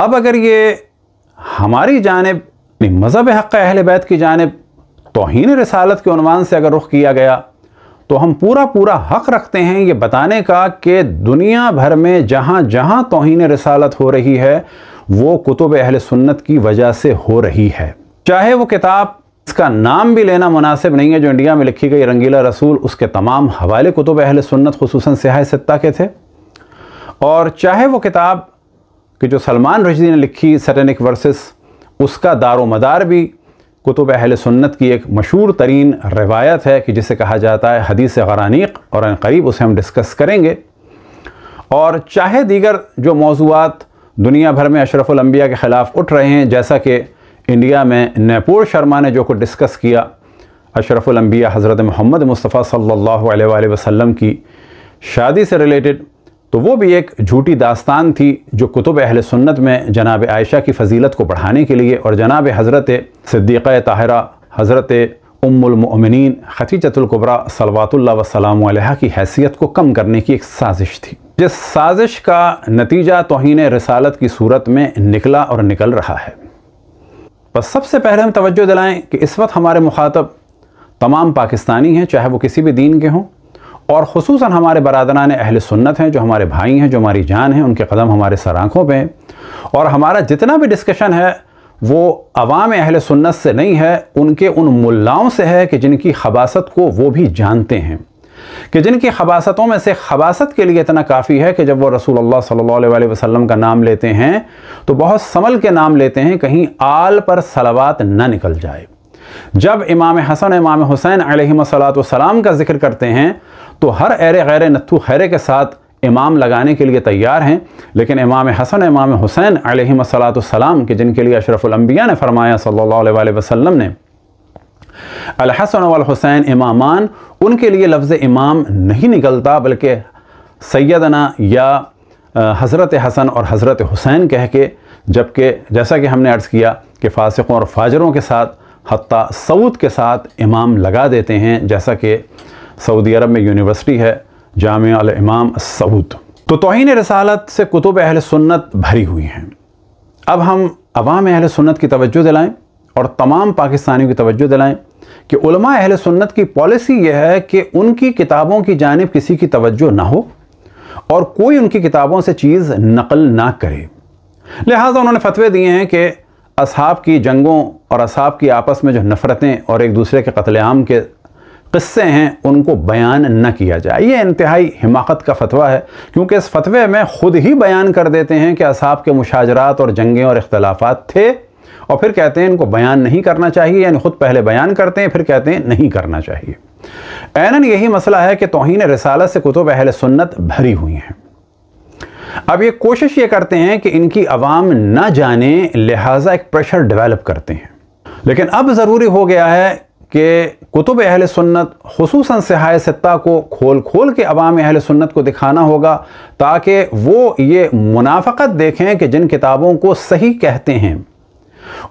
अब अगर ये हमारी जानब मज़हब हक़ अहल बैत की जानब तोहन रसालत के अनवान से अगर रुख किया गया तो हम पूरा पूरा हक़ रखते हैं ये बताने का कि दुनिया भर में जहाँ जहाँ तोहन रसालत हो रही है वो कुतुब अहल सुन्नत की वजह से हो रही है चाहे वो किताब इसका नाम भी लेना मुनासिब नहीं है जो इंडिया में लिखी गई रंगीला रसूल उसके तमाम हवाले कुतुब अहल सुन्नत खसूस सियाह सत्ता के थे और चाहे वो किताब कि जो सलमान रशदी ने लिखी सटनिक वर्सेस उसका दारो मदार भी कुतुब अहल सुन्नत की एक मशहूर तरीन रवायत है कि जिसे कहा जाता है हदीस गरानीक और करीब उसे हम डिस्कस करेंगे और चाहे दीगर जो मौजूद दुनिया भर में अशरफुलम्बिया के ख़िलाफ़ उठ रहे हैं जैसा कि इंडिया में नैपुर शर्मा ने जो कुछ डिस्कस किया अशरफुलम्बिया हज़रत मोहम्मद मुस्तफ़ा सल्ला वसम की शादी से रिलेटेड तो वो भी एक झूठी दास्तान थी जो कुतुब अहल सुन्नत में जनाब आयशा की फजीलत को बढ़ाने के लिए और जनाब हज़रत सिद्दीक़ ताहरा हज़रत उम्मिन खतीजतुल्कुबरा सलवातुल्ला वसलाम की हैसियत को कम करने की एक साजिश थी जिस साजिश का नतीजा तोहन रसालत की सूरत में निकला और निकल रहा है बस सबसे पहले हम तवज्जो दिलाएं कि इस वक्त हमारे मुखातब तमाम पाकिस्तानी हैं चाहे वो किसी भी दीन के हों और खसूस हमारे बरदरान अहल सुन्नत हैं जो हमारे भाई हैं जो हमारी जान हैं उनके कदम हमारे सर आँखों पर और हमारा जितना भी डिस्कशन है वो अवाम अहल सुन्नत से नहीं है उनके उन मुलाओं से है कि जिनकी खबासत को वो भी जानते हैं कि जिनकी खबासतों में से खबासत के लिए इतना काफ़ी है कि जब वो रसूल अल्लाह सल्ला वसल्लम का नाम लेते हैं तो बहुत समल के नाम लेते हैं कहीं आल पर सलावात ना निकल जाए जब इमाम हसन इमाम हुसैन सलाम का जिक्र करते हैं तो हर एरे गैर नत्थु खैरे के साथ इमाम लगाने के लिए तैयार हैं लेकिन इमाम हसन इमाम हुसैन सलाम के जिनके लिए अशरफुलम्बिया ने फरमाया सल्लल्लाहु अलैहि वसल्लम ने अलहसन हुसैन इमामान उनके लिए लफ्ज़ इमाम नहीं निकलता बल्कि सैदना या हज़रत हसन और हज़रत हुसैन कह के जबकि जैसा कि हमने अर्ज़ किया कि फ़ासिकों और फाजरों के साथ हती सऊद के साथ इमाम लगा देते हैं जैसा कि सऊदी अरब में यूनिवर्सिटी है जाम इमाम सऊद तो तोहन रसालत से कुतुब अहल सुन्नत भरी हुई हैं अब हम अवाम अहल सुन्नत की तवज्जो दिलाएं और तमाम पाकिस्तानियों की तवज्जो दिलाएं कि उलमा अहल सुन्नत की पॉलिसी यह है कि उनकी किताबों की जानब किसी की तवज्जो ना हो और कोई उनकी किताबों से चीज़ नकल ना करे लिहाजा उन्होंने फतवे दिए हैं कि असहाब की जंगों और असाब की आपस में जो नफ़रतें और एक दूसरे के कत्लेआम के कस्से हैं उनको बयान न किया जाए ये इंतहाई हिमाकत का फतवा है क्योंकि इस फतवे में ख़ुद ही बयान कर देते हैं कि असाब के मुशाजरात और जंगें और इख्तलाफात थे और फिर कहते हैं इनको बयान नहीं करना चाहिए यानी ख़ुद पहले बयान करते हैं फिर कहते हैं नहीं करना चाहिए ऐन यही मसला है कि तोहन रसालत से कुतुब अहल सुन्नत भरी हुई हैं अब ये कोशिश ये करते हैं कि इनकी आवाम ना जाने लिहाजा एक प्रेशर डेवलप करते हैं लेकिन अब ज़रूरी हो गया है कि कुतुब अहल सुन्नत खसूस सहाय सत्ता को खोल खोल के अवाम अहल सुन्नत को दिखाना होगा ताकि वो ये मुनाफ़त देखें कि जिन किताबों को सही कहते हैं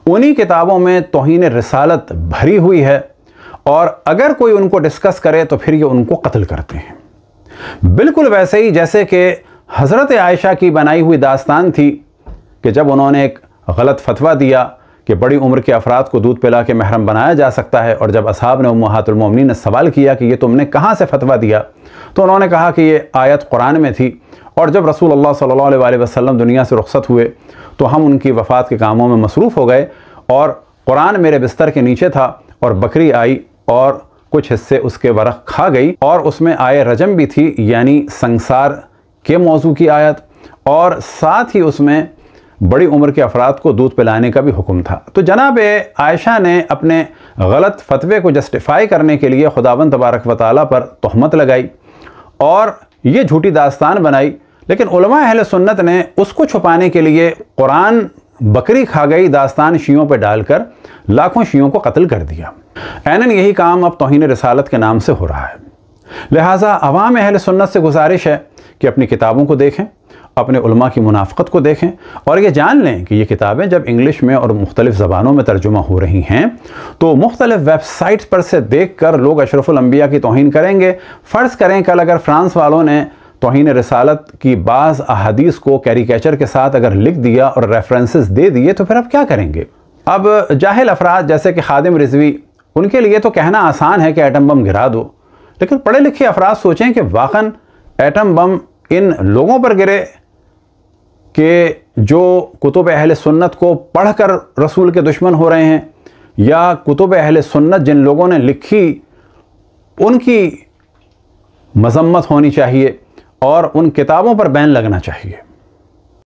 उन्हीं किताबों में तोहन रसालत भरी हुई है और अगर कोई उनको डिस्कस करे तो फिर ये उनको कत्ल करते हैं बिल्कुल वैसे ही जैसे कि हज़रत आयशा की बनाई हुई दास्तान थी कि जब उन्होंने एक गलत फतवा दिया कि बड़ी उम्र के अफराद को दूध पिला के महरम बनाया जा सकता है और जब असहाब ने महातुलमोमिन ने सवाल किया कि ये तुमने कहाँ से फतवा दिया तो उन्होंने कहा कि ये आयत कुरान में थी और जब रसूल अल्लाह सल्ला वसलम दुनिया से रुखसत हुए तो हम उनकी वफ़ात के कामों में मसरूफ़ हो गए और कुरान मेरे बिस्तर के नीचे था और बकरी आई और कुछ हिस्से उसके वरख खा गई और उसमें आए रजम भी थी यानी संसार के मौजू की आयत और साथ ही उसमें बड़ी उम्र के अफराद को दूध पिलाने का भी हुक्म था तो जनाब आयशा ने अपने गलत फतवे को जस्टिफाई करने के लिए खुदावन तबारक वाली पर तहमत लगाई और ये झूठी दास्तान बनाई लेकिन अहल सुन्नत ने उसको छुपाने के लिए कुरान बकरी खा गई दास्तान शीयों पर डालकर लाखों शीयों को कत्ल कर दिया एनन यही काम अब तोहन रसालत के नाम से हो रहा है लिहाजा अवाम अहल सुन्नत से गुजारिश है कि अपनी किताबों को देखें अपने उलमा की मुनाफ़त को देखें और ये जान लें कि ये किताबें जब इंग्लिश में और मुख्तलिफ़ ज़बानों में तर्जुमा हो रही हैं तो मुख्तलिफ़ वेबसाइट्स पर से देख कर लोग अशरफुलम्बिया की तोहन करेंगे फ़र्ज़ करें कल अगर फ़्रांस वालों ने तोहन रसालत की बाज़ अहदीस को कैरिकेचर के साथ अगर लिख दिया और रेफरेंसेस दे दिए तो फिर आप क्या करेंगे अब जाहिल अफराद जैसे कि खादिम रिजवी उनके लिए तो कहना आसान है कि एटम बम गिरा दो लेकिन पढ़े लिखे अफराद सोचें कि वाकन एटम बम इन लोगों पर गिरे कि जो कुतुब अहल सुन्नत को पढ़ कर रसूल के दुश्मन हो रहे हैं या कुतुब अहल सुन्नत जिन लोगों ने लिखी उनकी मजम्मत होनी चाहिए और उन किताबों पर बैन लगना चाहिए